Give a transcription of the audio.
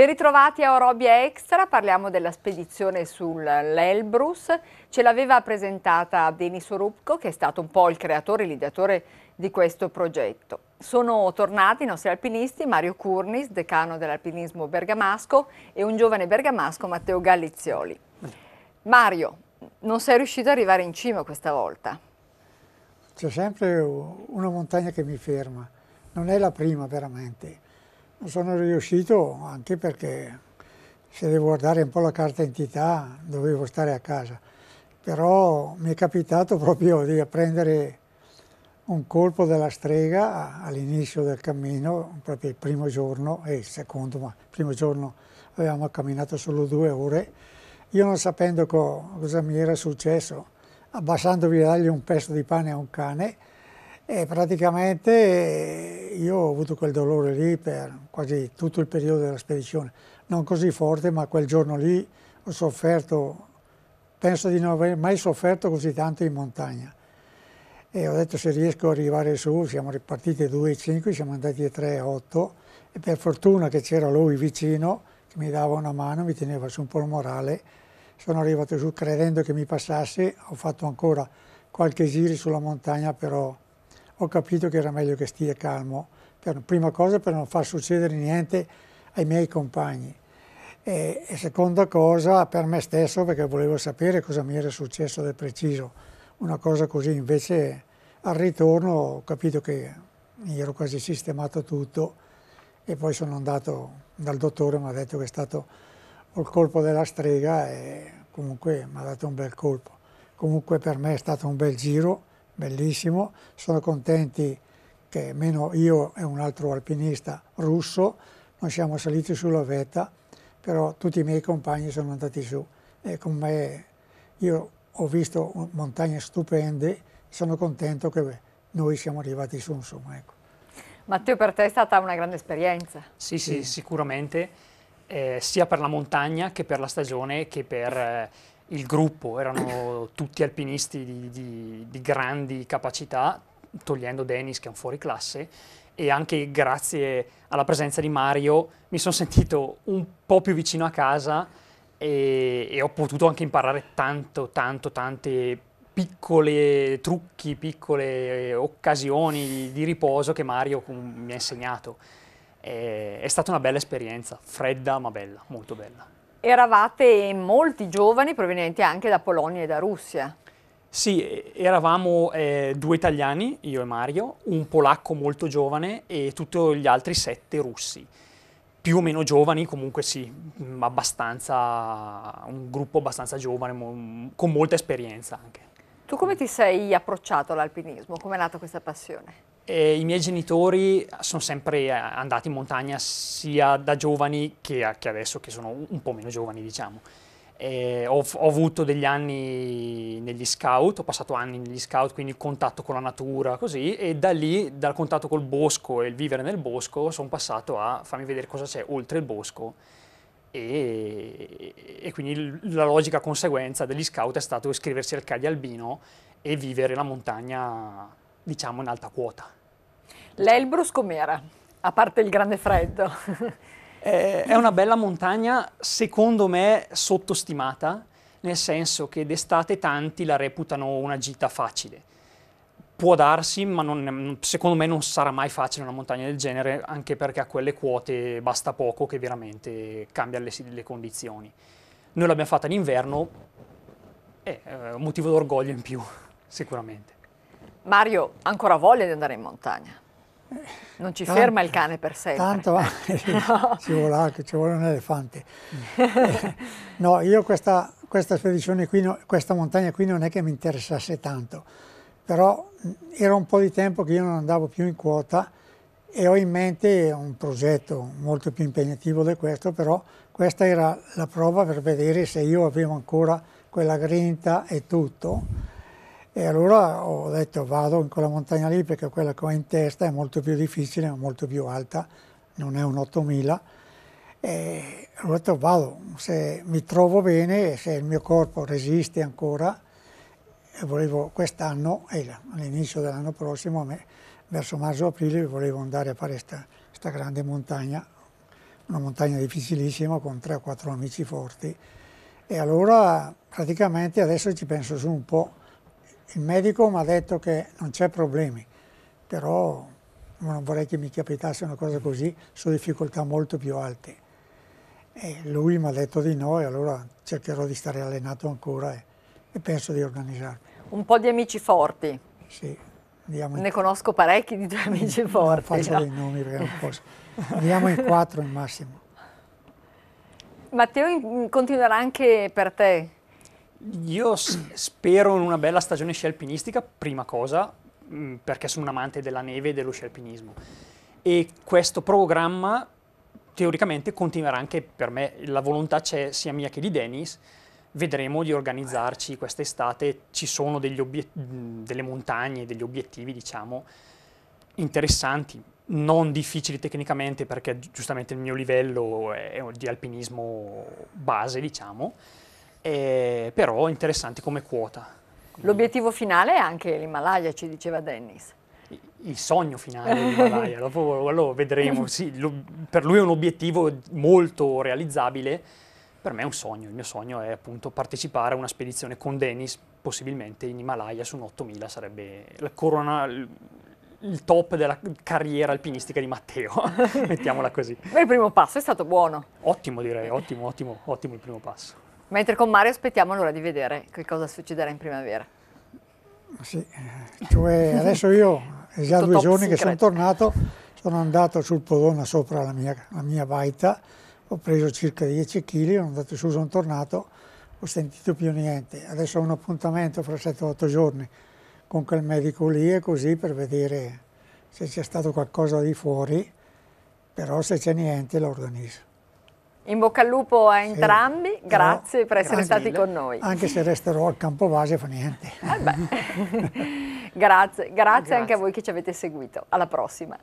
Ben ritrovati a Orobia Extra, parliamo della spedizione sull'Elbrus, ce l'aveva presentata Denis Sorupco che è stato un po' il creatore e l'ideatore di questo progetto. Sono tornati i nostri alpinisti Mario Curnis, decano dell'alpinismo bergamasco e un giovane bergamasco Matteo Gallizioli. Mario, non sei riuscito ad arrivare in cima questa volta? C'è sempre una montagna che mi ferma, non è la prima veramente sono riuscito anche perché se devo guardare un po' la carta entità dovevo stare a casa, però mi è capitato proprio di prendere un colpo della strega all'inizio del cammino, proprio il primo giorno e il secondo, ma il primo giorno avevamo camminato solo due ore, io non sapendo co cosa mi era successo, abbassandovi a dargli un pezzo di pane a un cane, e praticamente eh, io ho avuto quel dolore lì per quasi tutto il periodo della spedizione, non così forte, ma quel giorno lì ho sofferto, penso di non aver mai sofferto così tanto in montagna. E ho detto se riesco ad arrivare su, siamo ripartiti 2,5, siamo andati a 3,8 e per fortuna che c'era lui vicino che mi dava una mano, mi teneva su un po' il morale, sono arrivato su credendo che mi passasse, ho fatto ancora qualche giri sulla montagna però ho capito che era meglio che stia calmo, per, prima cosa per non far succedere niente ai miei compagni e, e seconda cosa per me stesso perché volevo sapere cosa mi era successo del preciso, una cosa così invece al ritorno ho capito che mi ero quasi sistemato tutto e poi sono andato dal dottore, mi ha detto che è stato il colpo della strega e comunque mi ha dato un bel colpo. Comunque per me è stato un bel giro bellissimo, sono contenti che meno io e un altro alpinista russo non siamo saliti sulla vetta, però tutti i miei compagni sono andati su e con me io ho visto montagne stupende, sono contento che noi siamo arrivati su, insomma. Ecco. Matteo, per te è stata una grande esperienza. Sì, sì, sì sicuramente, eh, sia per la montagna che per la stagione che per... Eh, il gruppo, erano tutti alpinisti di, di, di grandi capacità, togliendo Dennis che è un fuori classe, e anche grazie alla presenza di Mario mi sono sentito un po' più vicino a casa e, e ho potuto anche imparare tanto, tanto, tante piccole trucchi, piccole occasioni di, di riposo che Mario mi ha insegnato. E, è stata una bella esperienza, fredda ma bella, molto bella. Eravate molti giovani provenienti anche da Polonia e da Russia. Sì, eravamo eh, due italiani, io e Mario, un polacco molto giovane e tutti gli altri sette russi. Più o meno giovani, comunque sì, mm, abbastanza, un gruppo abbastanza giovane, mo, con molta esperienza anche. Tu come ti sei approcciato all'alpinismo? Come è nata questa passione? eh, i miei genitori sono sempre eh, andati in montagna sia da giovani che, che adesso che sono un po' meno giovani diciamo. Eh, ho, ho, avuto degli anni negli scout, ho passato anni negli scout, quindi il contatto con la natura, così, e da lì, dal contatto col bosco e il vivere nel bosco, sono passato a farmi vedere cosa c'è oltre il bosco. E, e, quindi la logica conseguenza degli scout è stato iscriversi al Cagli Albino e vivere la montagna, diciamo, in alta quota. L'Elbrus com'era? A parte il grande freddo. Eh, è una bella montagna, secondo me, sottostimata, nel senso che d'estate tanti la reputano una gita facile. Può darsi, ma non, secondo me non sarà mai facile una montagna del genere, anche perché a quelle quote basta poco che veramente cambiano le, le condizioni. Noi l'abbiamo fatta in inverno, è eh, eh, un motivo d'orgoglio in più, sicuramente. Mario, ancora voglia di andare in montagna? Non ci tanto, ferma il cane per sempre. Tanto no. ci, vuole anche, ci vuole un elefante. Eh, no, io questa, questa spedizione qui, no, questa montagna qui non è che mi interessasse tanto, però era un po' di tempo che io non andavo più in quota e ho in mente un progetto molto più impegnativo di questo, però questa era la prova per vedere se io avevo ancora quella grinta e tutto e allora ho detto vado in quella montagna lì perché quella che ho in testa è molto più difficile, ma molto più alta, non è un 8000. E ho detto vado, se mi trovo bene, se il mio corpo resiste ancora, e volevo quest'anno all'inizio dell'anno prossimo, verso marzo aprile volevo andare a fare questa grande montagna, una montagna difficilissima con 3 o 4 amici forti. E allora praticamente adesso ci penso su un po' il medico mi ha detto che non c'è problemi, però non vorrei che mi capitasse una cosa così su difficoltà molto più alte. E lui mi ha detto di no e allora cercherò di stare allenato ancora e, e penso di organizzarmi. Un po' di amici forti. Sì. Diamo ne in... conosco parecchi di tuoi amici forti. Non faccio no? dei nomi perché non posso. Andiamo in quattro in massimo. Matteo continuerà anche per te io spero in una bella stagione sci alpinistica, prima cosa, mh, mm, perché sono un amante della neve e dello sci alpinismo. E questo programma teoricamente continuerà anche per me, la volontà c'è sia mia che di Dennis, vedremo di organizzarci quest'estate, ci sono mm, delle montagne, degli obiettivi diciamo interessanti, non difficili tecnicamente perché giustamente il mio livello è di alpinismo base diciamo, eh, però interessanti come quota. L'obiettivo finale è anche l'Himalaya, ci diceva Dennis. Il sogno finale dell'Himalaya, dopo lo vedremo. Sì, lo, per lui è un obiettivo molto realizzabile, per me è un sogno. Il mio sogno è appunto partecipare a una spedizione con Dennis, possibilmente in Himalaya su un 8000, sarebbe la corona, il top della carriera alpinistica di Matteo, mettiamola così. Ma il primo passo è stato buono. Ottimo direi, ottimo, ottimo, ottimo il primo passo. Mentre con Mario aspettiamo allora di vedere che cosa succederà in primavera. Sì, cioè adesso io è già due giorni secret. che sono tornato, sono andato sul Podona sopra la mia, la mia baita, ho preso circa 10 kg, sono andato su, sono tornato, ho sentito più niente. Adesso ho un appuntamento fra 7-8 giorni con quel medico lì e così per vedere se c'è stato qualcosa di fuori, però se c'è niente lo organizzo. In bocca al lupo a entrambi, sì. grazie per essere grazie stati mille. con noi. Anche se resterò al campo base fa niente. Eh grazie, grazie, grazie anche a voi che ci avete seguito. Alla prossima.